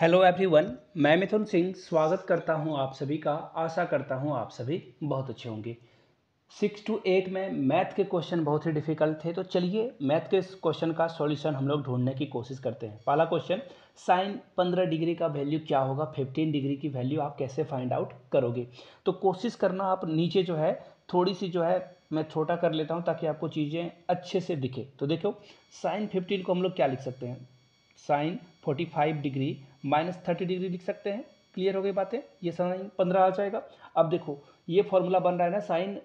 hello everyone मैं मिथुन सिंह स्वागत करता हूं आप सभी का आशा करता हूं आप सभी बहुत अच्छे होंगे सिक्स टू एट में मैथ के क्वेश्चन बहुत ही डिफिकल्ट थे तो चलिए मैथ के क्वेश्चन का सॉल्यूशन हम लोग ढूंढने की कोशिश करते हैं पहला क्वेश्चन साइन पंद्रह डिग्री का वैल्यू क्या होगा फिफ्टीन डिग्री की वैल्यू आप कैसे फाइंड आउट करोगे तो कोशिश करना आप नीचे जो है थोड़ी सी जो है मैं छोटा कर लेता हूँ ताकि आपको चीज़ें अच्छे से दिखे तो देखो साइन फिफ्टीन को हम लोग क्या लिख सकते हैं sine forty five degree minus thirty degree लिख सकते हैं क्लियर हो गई बातें ये साइन पंद्रह आ जाएगा अब देखो ये फॉर्मूला बन रहा है ना sine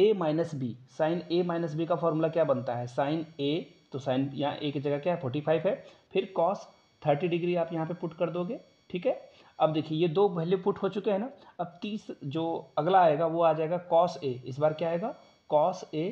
A minus B sine A minus B का फॉर्मूला क्या बनता है साइन ए तो साइन यहाँ ए की जगह क्या है फोर्टी फाइव है फिर कॉस थर्टी डिग्री आप यहाँ पे पुट कर दोगे ठीक है अब देखिए ये दो पहले पुट हो चुके हैं ना अब तीस जो अगला आएगा वो आ जाएगा कॉस ए इस बार क्या आएगा कॉस ए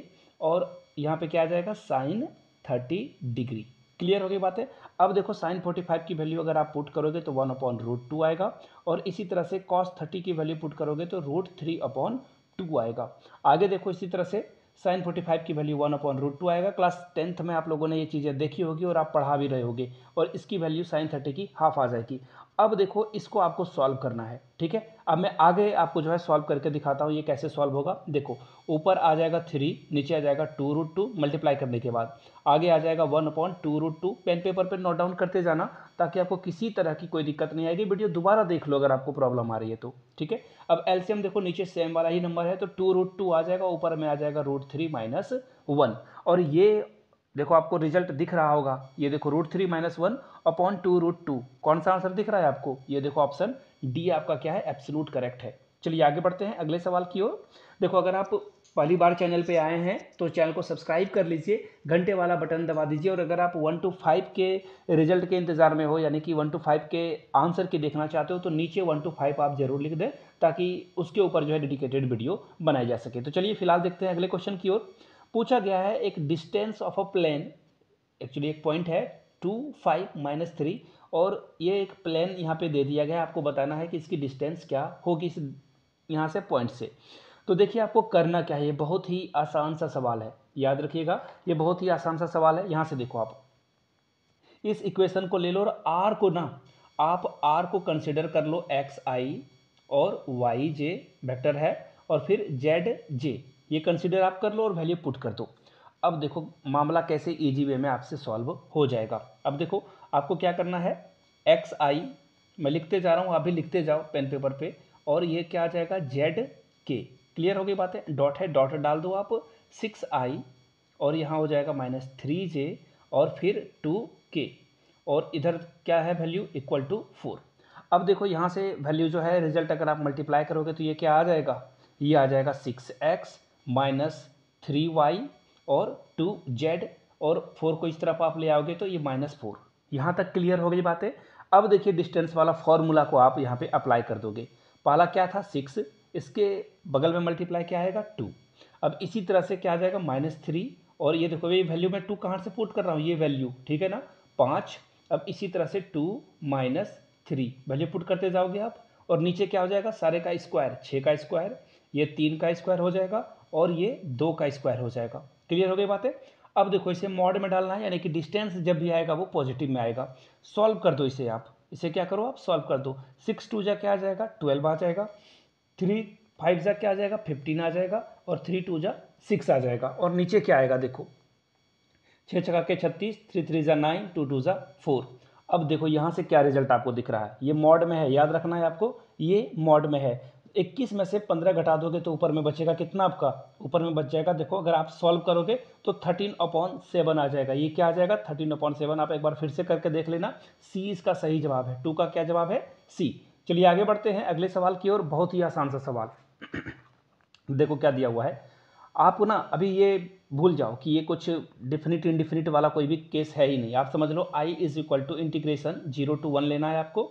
और यहाँ पे क्या आ जाएगा साइन थर्टी डिग्री क्लियर हो गई बात है अब देखो साइन फोर्टी फाइव की वैल्यू अगर आप पुट करोगे तो वन अपॉन रूट टू आएगा और इसी तरह से कॉस थर्टी की वैल्यू पुट करोगे तो रूट थ्री अपॉन टू आएगा आगे देखो इसी तरह से साइन फोर्टी फाइव की value one upon root two आएगा क्लास टेंथ में आप लोगों ने ये चीज़ें देखी होगी और आप पढ़ा भी रहे होगे और इसकी वैल्यू साइन थर्टी की हाफ आ जाएगी अब देखो इसको आपको सॉल्व करना है ठीक है अब मैं आगे आपको जो है सॉल्व करके दिखाता हूँ ये कैसे सॉल्व होगा देखो ऊपर आ जाएगा थ्री नीचे आ जाएगा टू रूट टू मल्टीप्लाई करने के बाद आगे आ जाएगा one upon two root two pen paper पर पे नोट डाउन करते जाना ताकि आपको किसी तरह की कोई दिक्कत नहीं आएगी वीडियो दोबारा देख लो अगर आपको प्रॉब्लम आ रही है तो ठीक है अब एल्सियम देखो नीचे सेम वाला ही नंबर है तो टू रूट टू आ जाएगा ऊपर में आ जाएगा रूट थ्री माइनस वन और ये देखो आपको रिजल्ट दिख रहा होगा ये देखो root three minus one upon two root two कौन सा आंसर दिख रहा है आपको ये देखो ऑप्शन डी आपका क्या है एब्सोलूट करेक्ट है चलिए आगे बढ़ते हैं अगले सवाल की ओर देखो अगर आप पहली बार चैनल पे आए हैं तो चैनल को सब्सक्राइब कर लीजिए घंटे वाला बटन दबा दीजिए और अगर आप वन टू फाइव के रिजल्ट के इंतज़ार में हो यानी कि वन टू फाइव के आंसर के देखना चाहते हो तो नीचे वन टू फाइव आप ज़रूर लिख दें ताकि उसके ऊपर जो है डेडिकेटेड वीडियो बनाई जा सके तो चलिए फिलहाल देखते हैं अगले क्वेश्चन की ओर पूछा गया है एक distance of a plane actually एक पॉइंट है टू फाइव माइनस थ्री और ये एक प्लेन यहाँ पे दे दिया गया है आपको बताना है कि इसकी डिस्टेंस क्या होगी इस यहाँ से पॉइंट से तो देखिए आपको करना क्या है ये बहुत ही आसान सा सवाल है याद रखिएगा ये बहुत ही आसान सा सवाल है यहाँ से देखो आप इस इक्वेशन को ले लो और आर को ना आप आर को कंसिडर कर लो एक्स आई और वाई जे वैक्टर है और फिर जेड जे ये कंसिडर आप कर लो और वैल्यू पुट कर दो अब देखो मामला कैसे ईजी वे में आपसे सॉल्व हो जाएगा अब देखो आपको क्या करना है एक्स आई मैं लिखते जा रहा हूँ आप भी लिखते जाओ पेन पेपर पे और ये क्या आ जाएगा जेड के क्लियर हो गई बातें डॉट है डॉट डाल दो आप सिक्स आई और यहाँ हो जाएगा माइनस थ्री जे और फिर टू के और इधर क्या है वैल्यू इक्वल टू फोर अब देखो यहाँ से वैल्यू जो है रिजल्ट अगर आप मल्टीप्लाई करोगे तो ये क्या आ जाएगा ये आ जाएगा six X minus three Y और टू जेड और फोर को इस तरफ आप ले आओगे तो ये माइनस फोर यहाँ तक क्लियर हो गई बातें अब देखिए डिस्टेंस वाला फॉर्मूला को आप यहाँ पे अप्लाई कर दोगे पहला क्या था सिक्स इसके बगल में मल्टीप्लाई क्या आएगा टू अब इसी तरह से क्या आ जाएगा माइनस थ्री और ये देखो ये वैल्यू मैं टू कहाँ से पुट कर रहा हूँ ये वैल्यू ठीक है ना पाँच अब इसी तरह से two minus three value put करते जाओगे आप और नीचे क्या हो जाएगा सारे का स्क्वायर छः का स्क्वायर ये तीन का स्क्वायर हो जाएगा और ये दो का स्क्वायर हो जाएगा क्लियर हो गई बातें अब देखो इसे मॉड में डालना है यानी कि डिस्टेंस जब भी आएगा वो पॉजिटिव में आएगा सॉल्व कर दो इसे आप इसे क्या करो आप सॉल्व कर दो सिक्स टू जा क्या आ जाएगा ट्वेल्व आ जाएगा थ्री फाइव जा क्या आ जाएगा फिफ्टीन आ जाएगा और थ्री टू जा सिक्स आ जाएगा और नीचे क्या आएगा देखो छः छका के छत्तीस थ्री थ्री जा नाइन टू टू जा फोर अब देखो यहाँ से क्या रिजल्ट आपको दिख रहा है ये मॉड में है याद रखना है आपको ये मॉड में है इक्कीस में से पंद्रह घटा दोगे तो ऊपर में बचेगा कितना आपका ऊपर में बच जाएगा देखो अगर आप सॉल्व करोगे तो थर्टीन अपॉन सेवन आ जाएगा ये क्या आ जाएगा थर्टीन अपॉन सेवन आप एक बार फिर से करके देख लेना सी इसका सही जवाब है टू का क्या जवाब है सी चलिए आगे बढ़ते हैं अगले सवाल की ओर बहुत ही आसान सा सवाल देखो क्या दिया हुआ है आप ना अभी ये भूल जाओ कि ये कुछ डिफिनिट इनडिफिनिट वाला कोई भी केस है ही नहीं आप समझ लो I is equal to integration zero to one लेना है आपको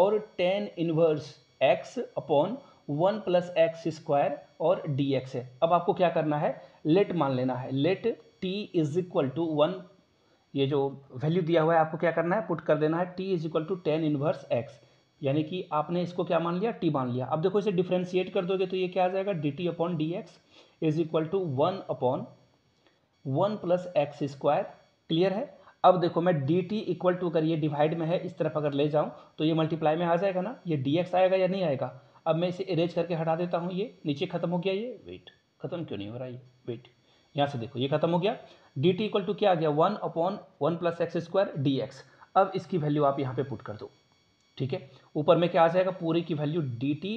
और tan inverse X upon one plus X square और डी एक्स है अब आपको क्या करना है लेट मान लेना है let T is equal to one ये जो वैल्यू दिया हुआ है आपको क्या करना है पुट कर देना है T is equal to tan inverse X यानी कि आपने इसको क्या मान लिया टी मान लिया अब देखो इसे डिफ्रेंशिएट कर दोगे तो ये क्या आ जाएगा D T upon D X is equal to one upon one plus X square clear है अब देखो मैं डी टी इक्वल टू अगर ये डिवाइड में है इस तरफ अगर ले जाऊँ तो ये मल्टीप्लाई में आ जाएगा ना ये डी एक्स आएगा या नहीं आएगा अब मैं इसे इरेज करके हटा देता हूँ ये नीचे खत्म हो गया ये वेट खत्म क्यों नहीं हो रहा ये वेट यहाँ से देखो ये खत्म हो गया डी टी इक्वल टू क्या आ गया one upon one plus X square D X अब इसकी वैल्यू आप यहाँ पे पुट कर दो ठीक है ऊपर में क्या आ जाएगा पूरी की वैल्यू डी टी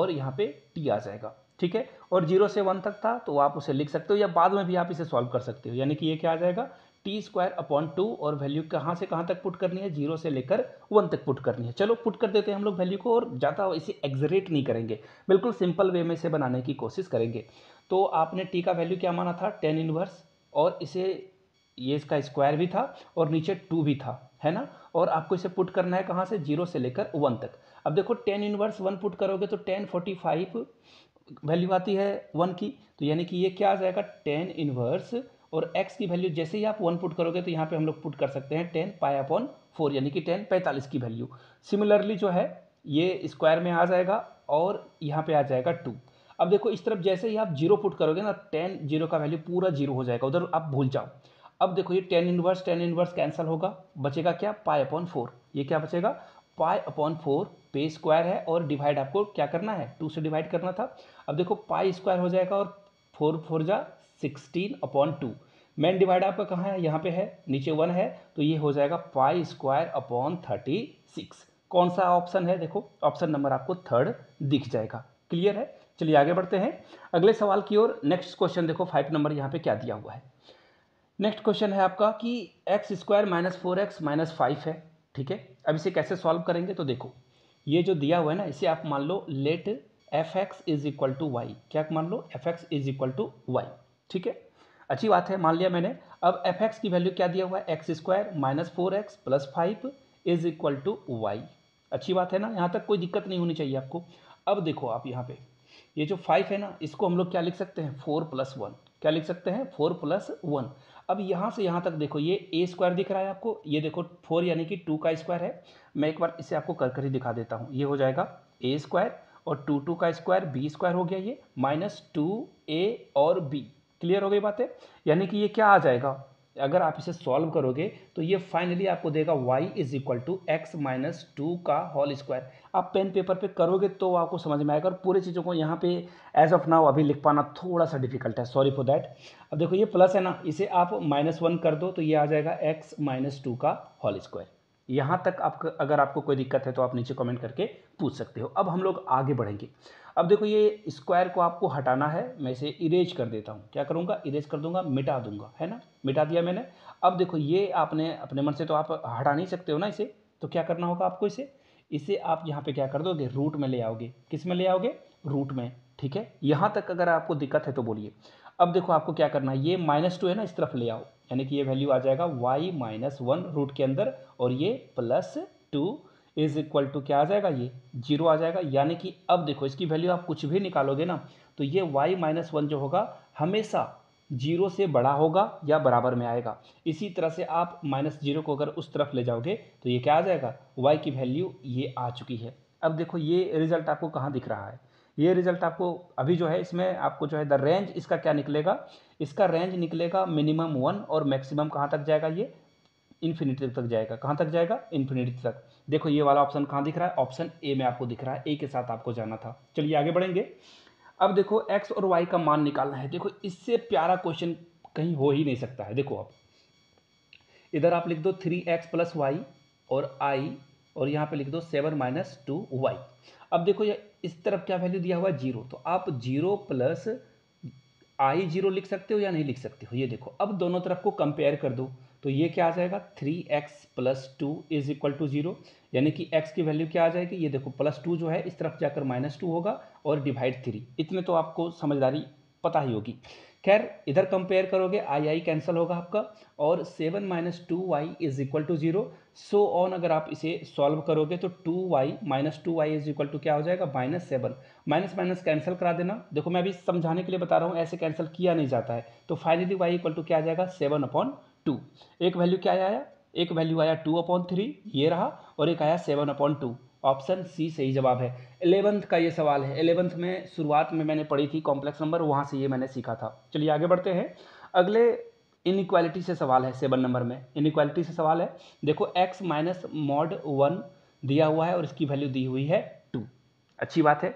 और यहाँ पे टी आ जाएगा ठीक है और जीरो से वन तक था तो आप उसे लिख सकते हो या बाद में भी आप इसे सॉल्व कर सकते हो यानी कि ये क्या आ जाएगा टी स्क्वायर अपॉन टू और वैल्यू कहाँ से कहाँ तक पुट करनी है जीरो से लेकर वन तक पुट करनी है चलो पुट कर देते हैं हम लोग वैल्यू को और ज़्यादा इसे एग्जरेट नहीं करेंगे बिल्कुल सिंपल वे में इसे बनाने की कोशिश करेंगे तो आपने टी का वैल्यू क्या माना था टेन इनवर्स और इसे ये इसका स्क्वायर भी था और नीचे टू भी था है ना और आपको इसे पुट करना है कहाँ से जीरो से लेकर वन तक अब देखो टेन इनवर्स वन पुट करोगे तो टेन फोर्टी फाइव वैल्यू आती है वन की तो यानी कि ये क्या आ जाएगा टेन इनवर्स और x की वैल्यू जैसे ही आप वन पुट करोगे तो यहाँ पे हम लोग पुट कर सकते हैं टेन पाए अपॉन फोर यानी कि टेन पैंतालीस की वैल्यू सिमिलरली जो है ये स्क्वायर में आ जाएगा और यहाँ पे आ जाएगा टू अब देखो इस तरफ जैसे ही आप जीरो पुट करोगे ना टेन जीरो का वैल्यू पूरा जीरो हो जाएगा उधर आप भूल जाओ अब देखो ये tan inverse tan inverse cancel होगा बचेगा क्या पाई अपॉन फोर ये क्या बचेगा पाई अपॉन फोर पे स्क्वायर है और डिवाइड आपको क्या करना है टू से डिवाइड करना था अब देखो पाई स्क्वायर हो जाएगा और फोर फोर जा सिक्सटीन अपॉन टू मेन डिवाइड आपका कहाँ है यहाँ पे है नीचे वन है तो ये हो जाएगा pi square upon thirty six कौन सा ऑप्शन है देखो ऑप्शन नंबर आपको थर्ड दिख जाएगा क्लियर है चलिए आगे बढ़ते हैं अगले सवाल की ओर नेक्स्ट क्वेश्चन देखो फाइव नंबर यहाँ पे क्या दिया हुआ है नेक्स्ट क्वेश्चन है आपका कि X square minus four X minus five है ठीक है अब इसे कैसे सॉल्व करेंगे तो देखो ये जो दिया हुआ है ना इसे आप मान लो let F X is equal to Y क्या मान लो F X is equal to Y ठीक है अच्छी बात है मान लिया मैंने अब एफ एक्स की वैल्यू क्या दिया हुआ है X square minus four X plus five is equal to Y अच्छी बात है ना यहाँ तक कोई दिक्कत नहीं होनी चाहिए आपको अब देखो आप यहाँ पे ये जो फाइव है ना इसको हम लोग क्या लिख सकते हैं फोर प्लस वन क्या लिख सकते हैं फोर प्लस वन अब यहाँ से यहाँ तक देखो ये ए स्क्वायर दिख रहा है आपको ये देखो फोर यानी कि टू का स्क्वायर है मैं एक बार इसे आपको कर कर ही दिखा देता हूँ ये हो जाएगा ए स्क्वायर और टू टू का स्क्वायर बी स्क्वायर हो गया ये माइनस टू ए और बी क्लियर हो गई बातें यानी कि ये क्या आ जाएगा अगर आप इसे सॉल्व करोगे तो ये फाइनली आपको देगा Y is equal to X minus two का होल स्क्वायर आप पेन पेपर पे करोगे तो आपको समझ में आएगा और पूरी चीज़ों को यहाँ पे एज ऑफ नाउ अभी लिख पाना थोड़ा सा डिफिकल्ट है सॉरी फॉर दैट अब देखो ये प्लस है ना इसे आप माइनस वन कर दो तो ये आ जाएगा एक्स माइनस टू का होल स्क्वायर यहाँ तक आपको अगर आपको कोई दिक्कत है तो आप नीचे कमेंट करके पूछ सकते हो अब हम लोग आगे बढ़ेंगे अब देखो ये स्क्वायर को आपको हटाना है मैं इसे इरेज कर देता हूँ क्या करूँगा इरेज कर दूंगा मिटा दूंगा है ना मिटा दिया मैंने अब देखो ये आपने अपने मन से तो आप हटा नहीं सकते हो ना इसे तो क्या करना होगा आपको इसे इसे आप यहाँ पर क्या कर दोगे रूट में ले आओगे किस में ले आओगे रूट में ठीक है यहाँ तक अगर आपको दिक्कत है तो बोलिए अब देखो आपको क्या करना है ये माइनस टू है ना इस तरफ ले आओ यानी कि ये वैल्यू आ जाएगा वाई माइनस वन रूट के अंदर और ये plus two is equal to क्या आ जाएगा ये जीरो आ जाएगा यानी कि अब देखो इसकी वैल्यू आप कुछ भी निकालोगे ना तो ये वाई माइनस वन जो होगा हमेशा जीरो से बड़ा होगा या बराबर में आएगा इसी तरह से आप माइनस जीरो को अगर उस तरफ ले जाओगे तो ये क्या आ जाएगा वाई की वैल्यू ये आ चुकी है अब देखो ये रिजल्ट आपको कहाँ दिख रहा है ये रिजल्ट आपको अभी जो है इसमें आपको जो है द रेंज इसका क्या निकलेगा इसका रेंज निकलेगा मिनिमम वन और मैक्सिमम कहाँ तक जाएगा ये इन्फिनिटी तक जाएगा कहाँ तक जाएगा इन्फिनिटी तक देखो ये वाला ऑप्शन कहाँ दिख रहा है ऑप्शन ए में आपको दिख रहा है ए के साथ आपको जाना था चलिए आगे बढ़ेंगे अब देखो एक्स और वाई का मान निकालना है देखो इससे प्यारा क्वेश्चन कहीं हो ही नहीं सकता है देखो आप इधर आप लिख दो थ्री एक्स प्लस वाई और आई और यहाँ पे लिख दो सेवन माइनस टू वाई अब देखो ये इस तरफ क्या वैल्यू दिया हुआ है जीरो तो आप जीरो प्लस आई जीरो लिख सकते हो या नहीं लिख सकते हो ये देखो अब दोनों तरफ को कंपेयर कर दो तो ये क्या आ जाएगा three x plus two is equal to zero यानी कि x की वैल्यू क्या आ जाएगी ये देखो प्लस टू जो है इस तरफ जाकर माइनस टू होगा और डिवाइड थ्री इतने तो आपको समझदारी पता ही होगी खैर इधर कंपेयर करोगे आई आई कैंसिल होगा आपका और seven minus two Y is equal to zero so on अगर आप इसे सॉल्व करोगे तो two Y minus two Y is equal to क्या हो जाएगा minus seven minus minus cancel करा देना देखो मैं अभी समझाने के लिए बता रहा हूँ ऐसे कैंसिल किया नहीं जाता है तो फाइनली वाई इक्वल टू क्या आ जाएगा सेवन अपॉन टू एक वैल्यू क्या आया एक वैल्यू आया टू अपॉन थ्री ये रहा और एक आया seven upon two option C सही जवाब है एलेवंथ का ये सवाल है एलेवंथ में शुरुआत में मैंने पढ़ी थी कॉम्प्लेक्स नंबर वहाँ से ये मैंने सीखा था चलिए आगे बढ़ते हैं अगले इनक्वालिटी से सवाल है सेवन नंबर में इनक्वालिटी से सवाल है देखो एक्स माइनस मॉड वन दिया हुआ है और इसकी वैल्यू दी हुई है टू अच्छी बात है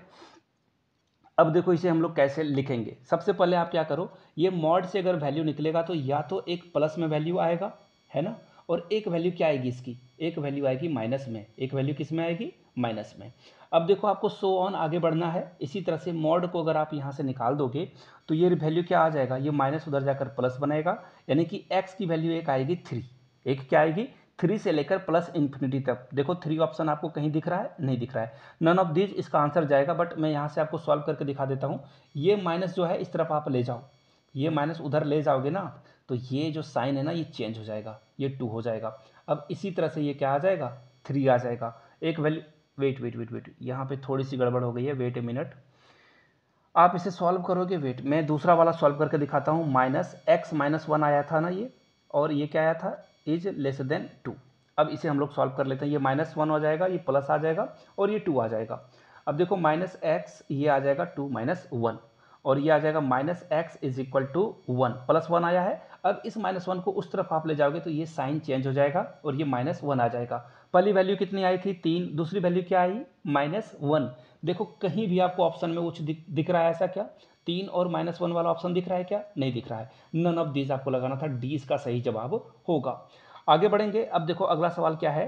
अब देखो इसे हम लोग कैसे लिखेंगे सबसे पहले आप क्या करो ये मॉड से अगर वैल्यू निकलेगा तो या तो एक प्लस में वैल्यू आएगा है ना और एक वैल्यू क्या आएगी इसकी एक वैल्यू आएगी माइनस में एक वैल्यू किस में आएगी माइनस में अब देखो आपको सो ऑन आगे बढ़ना है इसी तरह से मॉड को अगर आप यहाँ से निकाल दोगे तो ये वैल्यू क्या आ जाएगा ये माइनस उधर जाकर प्लस बनेगा यानी कि एक्स की वैल्यू एक आएगी थ्री एक क्या आएगी थ्री से लेकर प्लस इन्फिनिटी तक देखो थ्री ऑप्शन आपको कहीं दिख रहा है नहीं दिख रहा है नन ऑफ दीज इसका आंसर जाएगा बट मैं यहाँ से आपको सॉल्व करके दिखा देता हूँ ये माइनस जो है इस तरफ आप ले जाओ ये माइनस उधर ले जाओगे ना आप तो ये जो साइन है ना ये चेंज हो जाएगा ये टू हो जाएगा अब इसी तरह से ये क्या आ जाएगा थ्री आ जाएगा एक value wait wait wait wait यहाँ पे थोड़ी सी गड़बड़ हो गई है वेट ए मिनट आप इसे सॉल्व करोगे वेट मैं दूसरा वाला सॉल्व करके दिखाता हूँ माइनस एक्स माइनस वन आया था ना ये और ये क्या आया था इज लेस देन टू अब इसे हम लोग सॉल्व कर लेते हैं ये माइनस वन हो जाएगा ये प्लस आ जाएगा और ये टू आ जाएगा अब देखो माइनस एक्स ये आ जाएगा टू माइनस वन और ये आ जाएगा minus X is equal to one plus one आया है अब इस माइनस वन को उस तरफ आप ले जाओगे तो ये साइन चेंज हो जाएगा और ये माइनस वन आ जाएगा पहली वैल्यू कितनी आई थी तीन दूसरी वैल्यू क्या आई माइनस वन देखो कहीं भी आपको ऑप्शन में कुछ दिख, रहा है ऐसा क्या तीन और माइनस वन वाला ऑप्शन दिख रहा है क्या नहीं दिख रहा है नन ऑफ दीज आपको लगाना था डी इसका सही जवाब होगा आगे बढ़ेंगे अब देखो अगला सवाल क्या है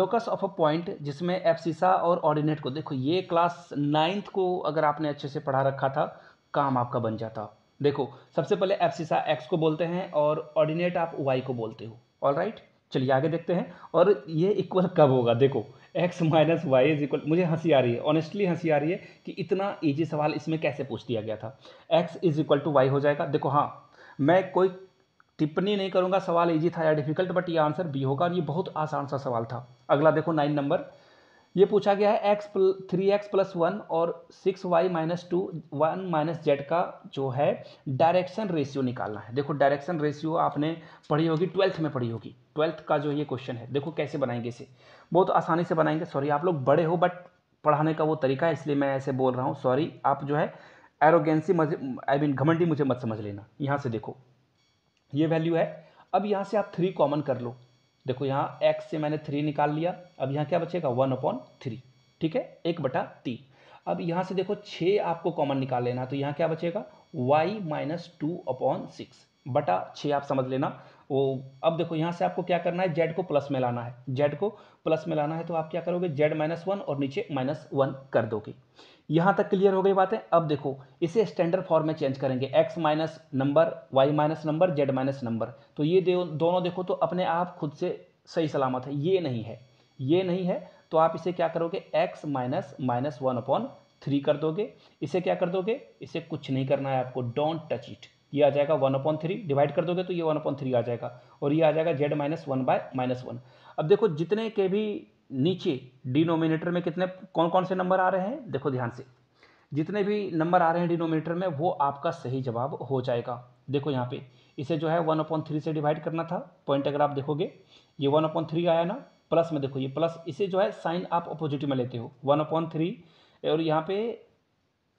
लोकस ऑफ अ पॉइंट जिसमें एफसीसा और ऑर्डिनेट को देखो ये क्लास नाइन्थ को अगर आपने अच्छे से पढ़ा रखा था काम आपका बन जाता देखो सबसे पहले एप्सिसा एक्स को बोलते हैं और ऑर्डिनेट आप वाई को बोलते हो ऑल राइट चलिए आगे देखते हैं और ये इक्वल कब होगा देखो X minus Y is equal मुझे हंसी आ रही है ऑनेस्टली हंसी आ रही है कि इतना ईजी सवाल इसमें कैसे पूछ दिया गया था x is equal to y हो जाएगा देखो हाँ मैं कोई टिप्पणी नहीं करूँगा सवाल ईजी था या डिफिकल्ट बट ये आंसर बी होगा और ये बहुत आसान सा सवाल था अगला देखो नाइन नंबर ये पूछा गया है x three x plus one और six y minus two one minus z का जो है डायरेक्शन रेशियो निकालना है देखो डायरेक्शन रेशियो आपने पढ़ी होगी ट्वेल्थ में पढ़ी होगी ट्वेल्थ का जो ये क्वेश्चन है देखो कैसे बनाएंगे इसे बहुत आसानी से बनाएंगे सॉरी आप लोग बड़े हो बट पढ़ाने का वो तरीका है इसलिए मैं ऐसे बोल रहा हूँ सॉरी आप जो है एरोगेंसी आई मीन घमंडी मुझे मत समझ लेना यहाँ से देखो ये वैल्यू है अब यहाँ से आप थ्री कॉमन कर लो देखो यहाँ x से मैंने थ्री निकाल लिया अब यहाँ क्या बचेगा वन अपॉन थ्री ठीक है एक बटा तीन अब यहाँ से देखो छः आपको कॉमन निकाल लेना तो यहाँ क्या बचेगा y minus two upon six बटा छः आप समझ लेना वो अब देखो यहाँ से आपको क्या करना है z को प्लस में लाना है z को प्लस में लाना है तो आप क्या करोगे z माइनस वन और नीचे माइनस वन कर दोगे यहाँ तक क्लियर हो गई बातें अब देखो इसे स्टैंडर्ड फॉर्म में चेंज करेंगे x minus number y minus number z minus number तो ये दोनों देखो तो अपने आप खुद से सही सलामत है ये नहीं है ये नहीं है तो आप इसे क्या करोगे x minus minus one upon three कर दोगे इसे क्या कर दोगे इसे कुछ नहीं करना है आपको डोंट टच इट ये आ जाएगा वन अपॉन थ्री डिवाइड कर दोगे तो ये वन अपॉन थ्री आ जाएगा और ये आ जाएगा z minus one by minus one अब देखो जितने के भी नीचे डिनोमिनेटर में कितने कौन कौन से नंबर आ रहे हैं देखो ध्यान से जितने भी नंबर आ रहे हैं डिनोमिनेटर में वो आपका सही जवाब हो जाएगा देखो यहाँ पे इसे जो है वन अपॉन थ्री से डिवाइड करना था पॉइंट अगर आप देखोगे ये वन अपॉन थ्री आया ना प्लस में देखो ये प्लस इसे जो है साइन आप अपोजिटिव में लेते हो वन अपॉन थ्री और यहाँ पे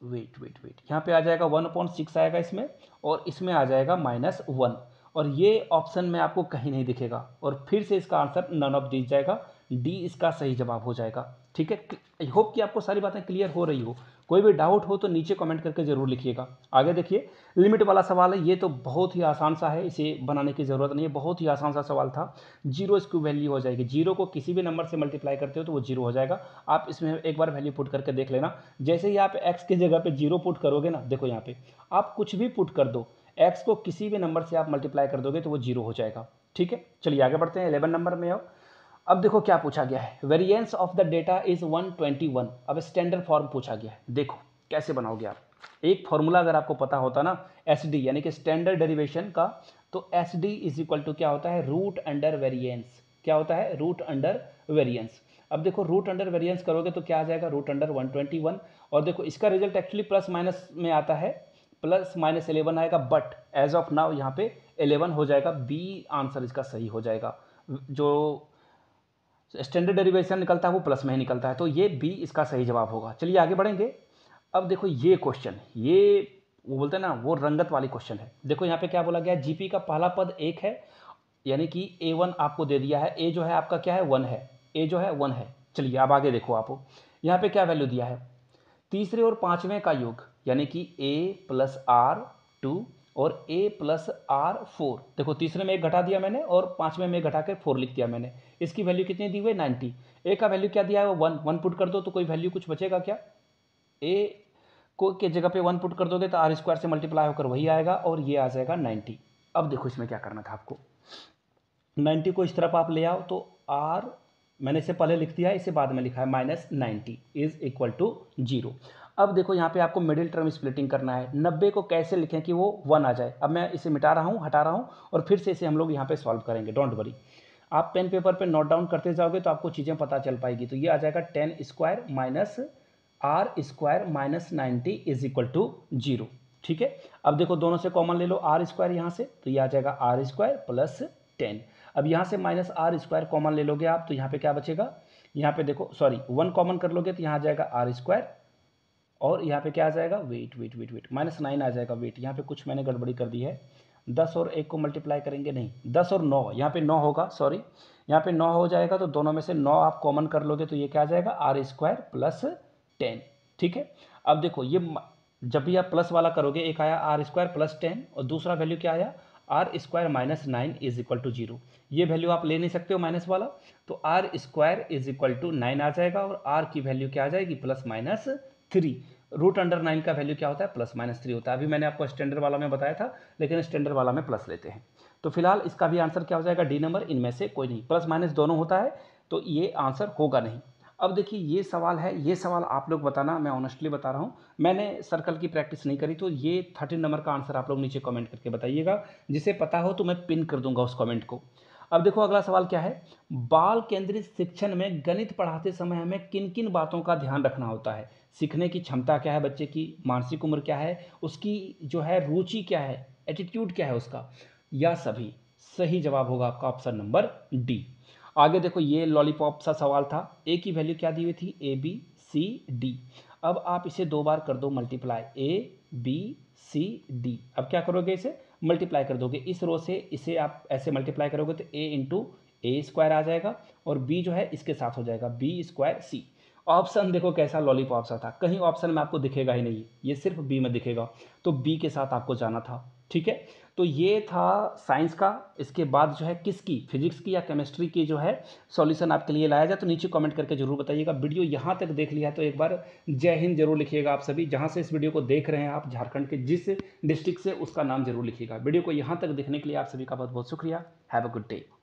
वेट वेट वेट यहाँ पे आ जाएगा वन अपॉइंट सिक्स आएगा इसमें और इसमें आ जाएगा माइनस वन और ये ऑप्शन में आपको कहीं नहीं दिखेगा और फिर से इसका आंसर नन ऑफ दी जाएगा डी इसका सही जवाब हो जाएगा ठीक है आई होप कि आपको सारी बातें क्लियर हो रही हो कोई भी डाउट हो तो नीचे कमेंट करके ज़रूर लिखिएगा आगे देखिए लिमिट वाला सवाल है ये तो बहुत ही आसान सा है इसे बनाने की ज़रूरत नहीं है बहुत ही आसान सा सवाल था जीरो इसकी वैल्यू हो जाएगी जीरो को किसी भी नंबर से मल्टीप्लाई करते हो तो वो जीरो हो जाएगा आप इसमें एक बार वैल्यू पुट करके देख लेना जैसे ही आप एक्स की जगह पर जीरो पुट करोगे ना देखो यहाँ पर आप कुछ भी पुट कर दो एक्स को किसी भी नंबर से आप मल्टीप्लाई कर दोगे तो वो जीरो हो जाएगा ठीक है चलिए आगे बढ़ते हैं एलेवन नंबर में आओ अब देखो क्या पूछा गया है variance of the data is 121 अब स्टैंडर्ड फॉर्म पूछा गया है देखो कैसे बनाओगे आप एक फॉर्मूला अगर आपको पता होता ना एस यानी कि स्टैंडर्ड डेरिवेशन का तो S D is equal to क्या होता है रूट अंडर वेरियंस क्या होता है रूट अंडर वेरियंस अब देखो रूट अंडर वेरियंस करोगे तो क्या आ जाएगा रूट अंडर 121 और देखो इसका रिजल्ट एक्चुअली प्लस माइनस में आता है प्लस माइनस एलेवन आएगा बट एज ऑफ नाउ यहाँ पे इलेवन हो जाएगा बी आंसर इसका सही हो जाएगा जो स्टैंडर्ड डेरिवेशन निकलता है वो प्लस में ही निकलता है तो ये बी इसका सही जवाब होगा चलिए आगे बढ़ेंगे अब देखो ये क्वेश्चन ये वो बोलते हैं ना वो रंगत वाली क्वेश्चन है देखो यहाँ पे क्या बोला गया जीपी का पहला पद एक है यानी कि ए वन आपको दे दिया है ए जो है आपका क्या है वन है ए जो है वन है चलिए अब आगे देखो आप यहाँ पे क्या वैल्यू दिया है तीसरे और पाँचवें का योग यानी कि ए प्लस आर टू और a प्लस आर फोर देखो तीसरे में एक घटा दिया मैंने और पांचवे में घटा के फोर लिख दिया मैंने इसकी वैल्यू कितनी दी हुई नाइन्टी ए का वैल्यू क्या दिया है वो वन वन पुट कर दो तो कोई वैल्यू कुछ बचेगा क्या ए को के जगह पे वन पुट कर दोगे तो आर स्क्वायर से मल्टीप्लाई होकर वही आएगा और ये आ जाएगा नाइन्टी अब देखो इसमें क्या करना था आपको नाइन्टी को इस तरफ आप ले आओ तो आर मैंने इसे पहले लिख दिया इसे बाद में लिखा है minus ninety is equal to zero अब देखो यहाँ पे आपको मिडिल टर्म स्प्लिटिंग करना है नब्बे को कैसे लिखें कि वो वन आ जाए अब मैं इसे मिटा रहा हूँ हटा रहा हूँ और फिर से इसे हम लोग यहाँ पे सॉल्व करेंगे डोंट वरी आप पेन पेपर पे नोट डाउन करते जाओगे तो आपको चीज़ें पता चल पाएगी तो ये आ जाएगा ten square minus r square minus ninety is equal to zero ठीक है अब देखो दोनों से कॉमन ले लो आर स्क्वायर यहाँ से तो ये आ जाएगा आर स्क्वायर प्लस टेन अब यहाँ से माइनस आर स्क्वायर कॉमन ले लोगे आप तो यहाँ पे क्या बचेगा यहाँ पे देखो सॉरी वन कॉमन कर लोगे तो यहाँ आ जाएगा आर स्क्वायर और यहाँ पे क्या आ जाएगा wait wait wait wait minus nine आ जाएगा वेट यहाँ पे कुछ मैंने गड़बड़ी कर दी है दस और एक को मल्टीप्लाई करेंगे नहीं दस और नौ यहाँ पे नौ होगा सॉरी यहाँ पे नौ हो जाएगा तो दोनों में से नौ आप कॉमन कर लोगे तो ये क्या आ जाएगा आर स्क्वायर प्लस टेन ठीक है अब देखो ये जब भी आप प्लस वाला करोगे एक आया आर स्क्वायर प्लस टेन और दूसरा वैल्यू क्या आया r square minus nine is equal to zero ये वैल्यू आप ले नहीं सकते हो माइनस वाला तो r square is equal to nine आ जाएगा और आर की वैल्यू क्या आ जाएगी plus minus three root under nine का वैल्यू क्या होता है प्लस माइनस थ्री होता है अभी मैंने आपको स्टैंडर्ड वाला में बताया था लेकिन स्टैंडर्ड वाला में प्लस लेते हैं तो फिलहाल इसका भी आंसर क्या हो जाएगा डी नंबर इनमें से कोई नहीं प्लस माइनस दोनों होता है तो ये आंसर होगा नहीं अब देखिए ये सवाल है ये सवाल आप लोग बताना मैं ऑनेस्टली बता रहा हूँ मैंने सर्कल की प्रैक्टिस नहीं करी तो ये थर्टीन नंबर का आंसर आप लोग नीचे कमेंट करके बताइएगा जिसे पता हो तो मैं पिन कर दूंगा उस कमेंट को अब देखो अगला सवाल क्या है बाल केंद्रित शिक्षण में गणित पढ़ाते समय हमें किन किन बातों का ध्यान रखना होता है सीखने की क्षमता क्या है बच्चे की मानसिक उम्र क्या है उसकी जो है रुचि क्या है एटीट्यूड क्या है उसका या सभी सही जवाब होगा आपका ऑप्शन नंबर डी आगे देखो ये लॉलीपॉप सा सवाल था ए की वैल्यू क्या दी हुई थी ए बी सी डी अब आप इसे दो बार कर दो multiply A B C D अब क्या करोगे इसे मल्टीप्लाई कर दोगे इस रो से इसे आप ऐसे मल्टीप्लाई करोगे तो ए इंटू ए स्क्वायर आ जाएगा और बी जो है इसके साथ हो जाएगा बी स्क्वायर सी ऑप्शन देखो कैसा लॉलीपॉप सा था कहीं ऑप्शन में आपको दिखेगा ही नहीं ये सिर्फ बी में दिखेगा तो बी के साथ आपको जाना था ठीक है तो ये था साइंस का इसके बाद जो है किसकी फिजिक्स की या केमिस्ट्री की जो है सॉल्यूशन आपके लिए लाया जाए तो नीचे कमेंट करके जरूर बताइएगा वीडियो यहाँ तक देख लिया तो एक बार जय हिंद जरूर लिखिएगा आप सभी जहाँ से इस वीडियो को देख रहे हैं आप झारखंड के जिस डिस्ट्रिक्ट से उसका नाम जरूर लिखिएगा वीडियो को यहाँ तक देखने के लिए आप सभी का बहुत बहुत शुक्रिया हैव अ गुड डे